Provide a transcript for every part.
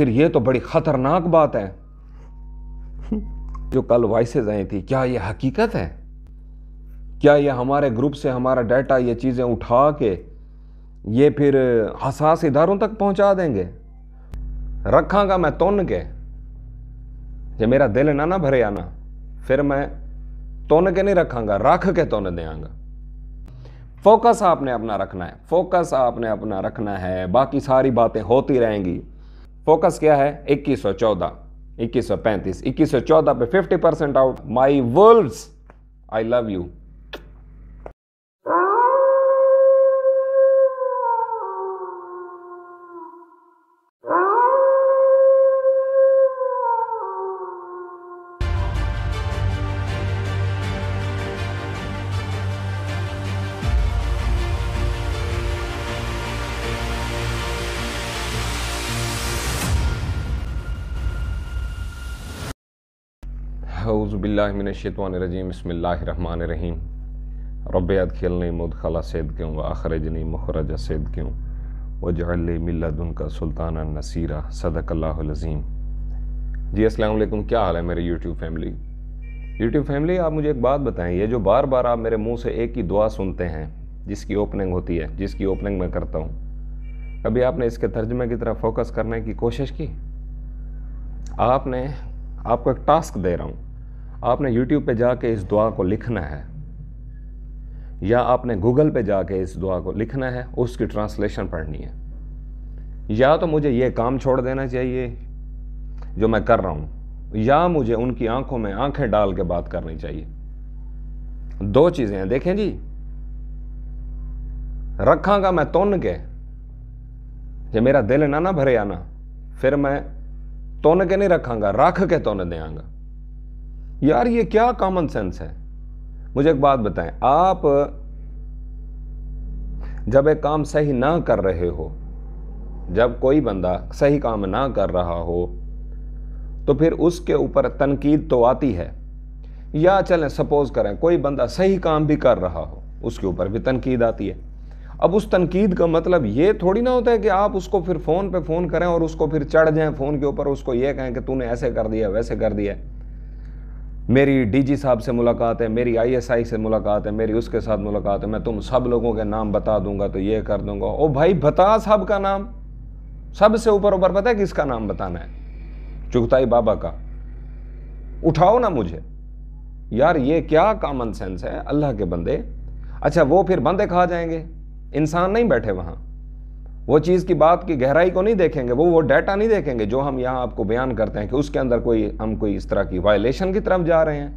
फिर ये तो बड़ी खतरनाक बात है जो कल वॉइसेज आई थी क्या ये हकीकत है क्या ये हमारे ग्रुप से हमारा डाटा ये चीज़ें उठा के ये फिर हसास इधारों तक पहुंचा देंगे रखांगा मैं तोन के ये मेरा दिल ना ना भरे आना फिर मैं तोन के नहीं रखांगा रख के तोन देंगे फोकस आपने अपना रखना है फोकस आपने अपना रखना है बाकी सारी बातें होती रहेंगी फोकस क्या है 2114 2135 2114 पे 50 percent out my worlds I love you अज़बिल्लाशतवानरजीम रहीम रब अदखिलनी मुदखला सैद क्यों व आखरजनी मुखरज सैद क्यों व जल्ली मिल्लादन का सुल्ताना नसीरा सदकल्लाज़ीम जी असलकुम क्या हाल है मेरे यूट्यूब फैमिली यूट्यूब फैमिली आप मुझे एक बात बताएं ये जो बार बार आप मेरे मुंह से एक ही दुआ सुनते हैं जिसकी ओपनिंग होती है जिसकी ओपनिंग मैं करता हूँ कभी आपने इसके तर्जमे की तरफ फोकस करने की कोशिश की आपने आपको एक टास्क दे रहा हूँ आपने यूट्यूब पे जाके इस दुआ को लिखना है या आपने गूगल पे जाके इस दुआ को लिखना है उसकी ट्रांसलेशन पढ़नी है या तो मुझे ये काम छोड़ देना चाहिए जो मैं कर रहा हूँ या मुझे उनकी आंखों में आंखें डाल के बात करनी चाहिए दो चीज़ें हैं देखें जी का मैं तोन के जे मेरा दिल ना ना भरे आना फिर मैं तोन के नहीं रखागा रख के दे देंगा यार ये क्या कॉमन सेंस है मुझे एक बात बताएं आप जब एक काम सही ना कर रहे हो जब कोई बंदा सही काम ना कर रहा हो तो फिर उसके ऊपर तनकीद तो आती है या चलें सपोज़ करें कोई बंदा सही काम भी कर रहा हो उसके ऊपर भी तनकीद आती है अब उस तनकीद का मतलब ये थोड़ी ना होता है कि आप उसको फिर फ़ोन पे फ़ोन करें और उसको फिर चढ़ जाएं फ़ोन के ऊपर उसको ये कहें कि तूने ऐसे कर दिया वैसे कर दिया मेरी डीजी साहब से मुलाकात है मेरी आईएसआई से मुलाकात है मेरी उसके साथ मुलाकात है मैं तुम सब लोगों के नाम बता दूंगा तो ये कर दूंगा ओ भाई बता सब का नाम सबसे ऊपर ऊपर पता है किसका नाम बताना है चुगताई बाबा का उठाओ ना मुझे यार ये क्या कॉमन सेंस है अल्लाह के बंदे अच्छा वो फिर बंदे खा जाएंगे इंसान नहीं बैठे वहाँ वो चीज़ की बात की गहराई को नहीं देखेंगे वो वो डाटा नहीं देखेंगे जो हम यहाँ आपको बयान करते हैं कि उसके अंदर कोई हम कोई इस तरह की वायलेशन की तरफ जा रहे हैं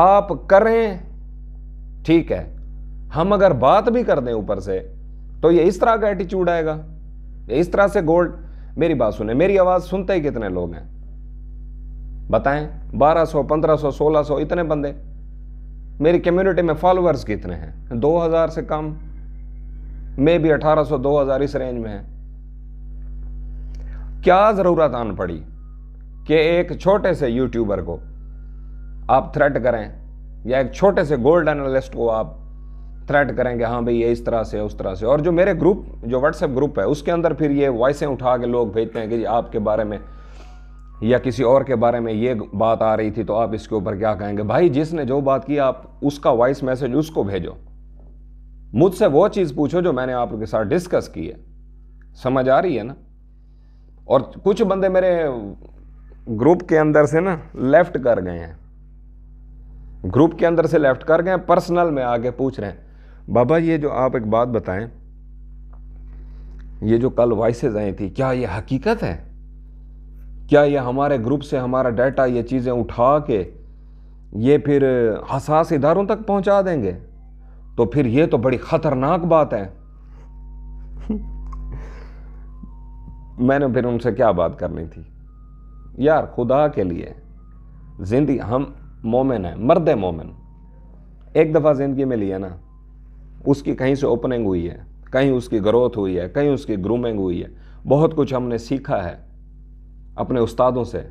आप करें ठीक है हम अगर बात भी कर दें ऊपर से तो ये इस तरह का एटीट्यूड आएगा ये इस तरह से गोल्ड मेरी बात सुने मेरी आवाज़ सुनते ही कितने लोग हैं बताएं 1200, 1500, 1600 इतने बंदे मेरी कम्युनिटी में फॉलोअर्स कितने हैं 2000 से कम मे भी 1800 2000 इस रेंज में है क्या ज़रूरत आन पड़ी कि एक छोटे से यूट्यूबर को आप थ्रेट करें या एक छोटे से गोल्ड एनालिस्ट को आप थ्रेट करें कि हाँ भाई ये इस तरह से उस तरह से और जो मेरे ग्रुप जो व्हाट्सएप ग्रुप है उसके अंदर फिर ये वॉइसें उठा के लोग भेजते हैं कि जी आपके बारे में या किसी और के बारे में ये बात आ रही थी तो आप इसके ऊपर क्या कहेंगे भाई जिसने जो बात की आप उसका वॉइस मैसेज उसको भेजो मुझसे वो चीज़ पूछो जो मैंने आपके साथ डिस्कस की है समझ आ रही है ना और कुछ बंदे मेरे ग्रुप के अंदर से ना लेफ्ट कर गए हैं ग्रुप के अंदर से लेफ्ट कर गए पर्सनल में आके पूछ रहे हैं बाबा ये जो आप एक बात बताएं ये जो कल वॉइसेज आई थी क्या ये हकीकत है क्या ये हमारे ग्रुप से हमारा डाटा ये चीज़ें उठा के ये फिर हसास इधारों तक पहुंचा देंगे तो फिर यह तो बड़ी खतरनाक बात है मैंने फिर उनसे क्या बात करनी थी यार खुदा के लिए जिंदगी हम मोमिन हैं मर्द मोमिन एक दफ़ा ज़िंदगी में लिया ना उसकी कहीं से ओपनिंग हुई है कहीं उसकी ग्रोथ हुई है कहीं उसकी ग्रूमिंग हुई है बहुत कुछ हमने सीखा है अपने उस्तादों से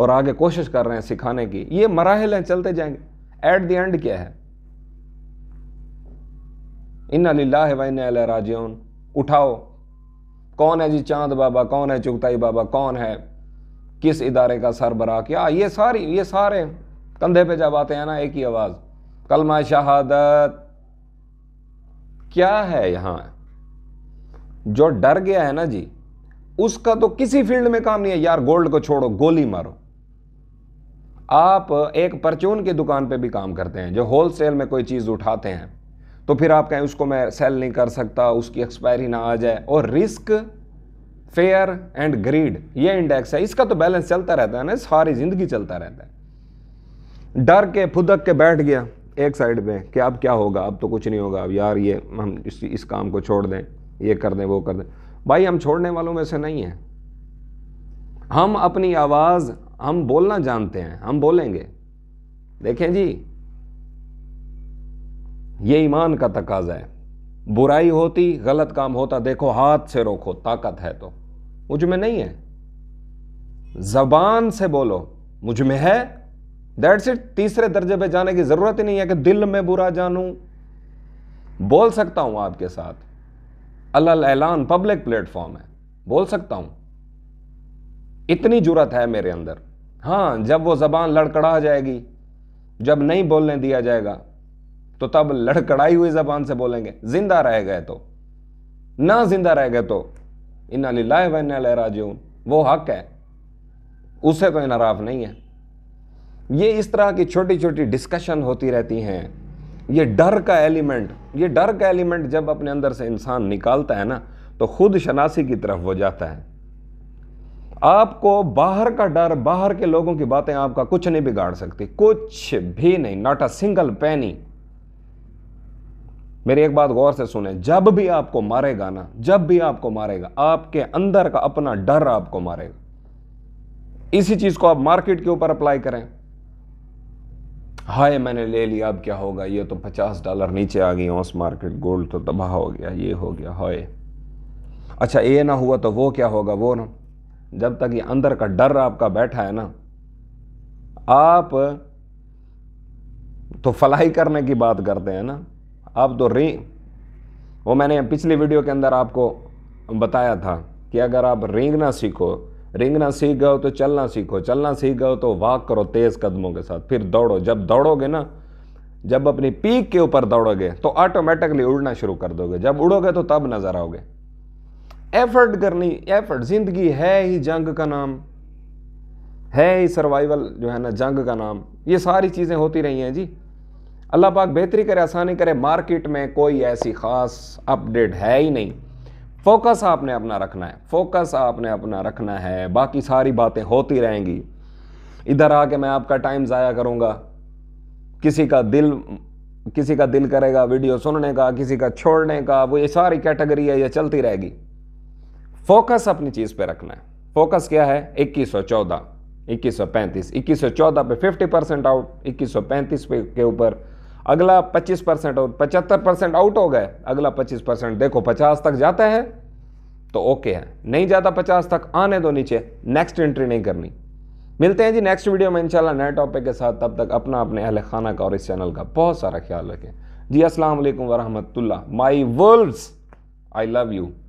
और आगे कोशिश कर रहे हैं सिखाने की ये मराहल हैं चलते जाएंगे एट द एंड क्या है इन वाइन अल राजन उठाओ कौन है जी चांद बाबा कौन है चुगताई बाबा कौन है किस इदारे का सरबराह क्या ये सारी ये सारे कंधे पे जब आते हैं ना एक ही आवाज़ कलमा शहादत क्या है यहां जो डर गया है ना जी उसका तो किसी फील्ड में काम नहीं है यार गोल्ड को छोड़ो गोली मारो आप एक परचून की दुकान पे भी काम करते हैं जो होलसेल में कोई चीज़ उठाते हैं तो फिर आप कहें उसको मैं सेल नहीं कर सकता उसकी एक्सपायरी ना आ जाए और रिस्क फेयर एंड ग्रीड ये इंडेक्स है इसका तो बैलेंस चलता रहता है ना सारी ज़िंदगी चलता रहता है डर के फुदक के बैठ गया एक साइड पे कि अब क्या होगा अब तो कुछ नहीं होगा अब यार ये हम इस, इस काम को छोड़ दें ये कर दें वो कर दें भाई हम छोड़ने वालों में से नहीं हैं हम अपनी आवाज़ हम बोलना जानते हैं हम बोलेंगे देखें जी ये ईमान का तकाजा है बुराई होती गलत काम होता देखो हाथ से रोको ताकत है तो मुझ में नहीं है जबान से बोलो मुझ में है दैट्स इट तीसरे दर्जे पे जाने की ज़रूरत ही नहीं है कि दिल में बुरा जानू बोल सकता हूं आपके साथ अलल ऐलान पब्लिक प्लेटफॉर्म है बोल सकता हूं इतनी जरूरत है मेरे अंदर हाँ जब वो ज़बान लड़कड़ा जाएगी जब नहीं बोलने दिया जाएगा तो तब लड़कड़ाई हुई जबान से बोलेंगे जिंदा रह गए तो ना जिंदा रह गए तो इन्ना लाए व इन्ना वो हक है उसे तो इनराफ नहीं है ये इस तरह की छोटी छोटी डिस्कशन होती रहती हैं ये डर का एलिमेंट ये डर का एलिमेंट जब अपने अंदर से इंसान निकालता है ना तो खुद शनासी की तरफ हो जाता है आपको बाहर का डर बाहर के लोगों की बातें आपका कुछ नहीं बिगाड़ सकती कुछ भी नहीं नॉट अ सिंगल पैनी मेरी एक बात गौर से सुने जब भी आपको मारेगा ना जब भी आपको मारेगा आपके अंदर का अपना डर आपको मारेगा इसी चीज को आप मार्केट के ऊपर अप्लाई करें हाय मैंने ले लिया अब क्या होगा ये तो पचास डॉलर नीचे आ गई ऑस मार्केट गोल्ड तो तबाह हो गया ये हो गया हाय अच्छा ये ना हुआ तो वो क्या होगा वो ना जब तक ये अंदर का डर आपका बैठा है ना आप तो फलाई करने की बात करते हैं ना अब तो री वो मैंने पिछली वीडियो के अंदर आपको बताया था कि अगर आप रेंगना सीखो रेंगना सीख गए तो चलना सीखो चलना सीख गए तो वॉक करो तेज़ कदमों के साथ फिर दौड़ो जब दौड़ोगे ना जब अपनी पीक के ऊपर दौड़ोगे तो ऑटोमेटिकली उड़ना शुरू कर दोगे जब उड़ोगे तो तब नज़र आओगे एफर्ट करनी एफर्ट जिंदगी है ही जंग का नाम है ही सर्वाइवल जो है ना जंग का नाम ये सारी चीज़ें होती रही हैं जी अल्लाह पाक बेहतरी करे आसानी करे मार्केट में कोई ऐसी ख़ास अपडेट है ही नहीं फोकस आपने अपना रखना है फोकस आपने अपना रखना है बाकी सारी बातें होती रहेंगी इधर आके मैं आपका टाइम ज़ाया करूँगा किसी का दिल किसी का दिल करेगा वीडियो सुनने का किसी का छोड़ने का वो ये सारी कैटेगरी है ये चलती रहेगी फोकस अपनी चीज़ पे रखना है फोकस क्या है 2114 2135 2114 पे 50 परसेंट आउट 2135 पे के ऊपर अगला 25 परसेंट और पचहत्तर परसेंट आउट हो गए अगला 25 परसेंट देखो 50 तक जाता है तो ओके है नहीं जाता 50 तक आने दो नीचे नेक्स्ट एंट्री नहीं करनी मिलते हैं जी नेक्स्ट वीडियो में इंशाल्लाह नए टॉपिक के साथ तब तक अपना अपने अहल खाना का और इस चैनल का बहुत सारा ख्याल रखें जी असल वरहमतुल्ला my world I love you